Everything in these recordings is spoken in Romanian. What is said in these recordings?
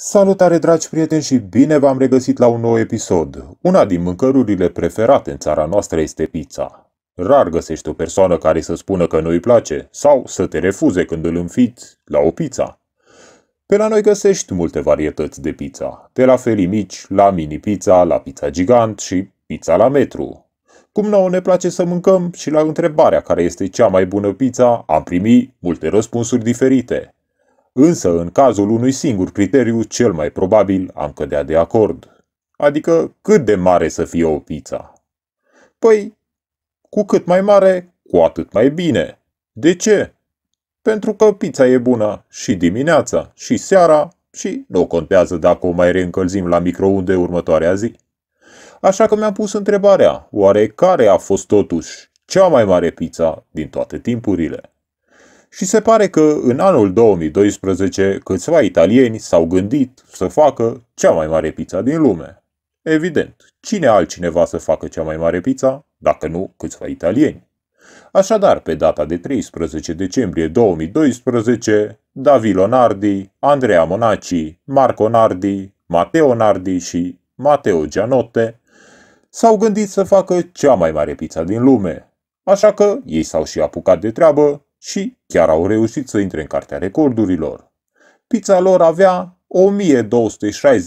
Salutare, dragi prieteni, și bine v-am regăsit la un nou episod. Una din mâncărurile preferate în țara noastră este pizza. Rar găsești o persoană care să spună că nu-i place sau să te refuze când îl înfiți la o pizza. Pe la noi găsești multe varietăți de pizza, de la felii mici, la mini pizza, la pizza gigant și pizza la metru. Cum nou ne place să mâncăm și la întrebarea care este cea mai bună pizza, am primit multe răspunsuri diferite. Însă, în cazul unui singur criteriu, cel mai probabil am cădea de acord. Adică, cât de mare să fie o pizza? Păi, cu cât mai mare, cu atât mai bine. De ce? Pentru că pizza e bună și dimineața, și seara, și nu contează dacă o mai reîncălzim la microunde următoarea zi. Așa că mi-am pus întrebarea, oare care a fost totuși cea mai mare pizza din toate timpurile? și se pare că în anul 2012 câțiva italieni s-au gândit să facă cea mai mare pizza din lume. Evident, cine altcineva să facă cea mai mare pizza, dacă nu câțiva italieni? Așadar, pe data de 13 decembrie 2012, Davilo Nardi, Andrea Monaci, Marco Nardi, Matteo Nardi și Matteo Gianotte s-au gândit să facă cea mai mare pizza din lume. Așa că ei s-au și apucat de treabă și chiar au reușit să intre în cartea recordurilor. Pizza lor avea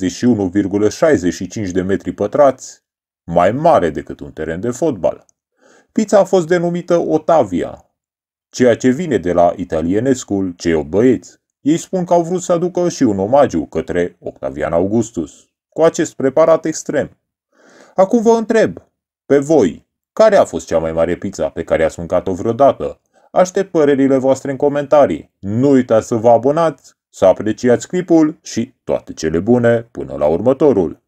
1261,65 de metri pătrați, mai mare decât un teren de fotbal. Pizza a fost denumită Otavia, ceea ce vine de la italienescul Ceo Băieți. Ei spun că au vrut să aducă și un omagiu către Octavian Augustus, cu acest preparat extrem. Acum vă întreb, pe voi, care a fost cea mai mare pizza pe care ați mâncat-o vreodată? Aștept părerile voastre în comentarii. Nu uitați să vă abonați, să apreciați clipul și toate cele bune până la următorul.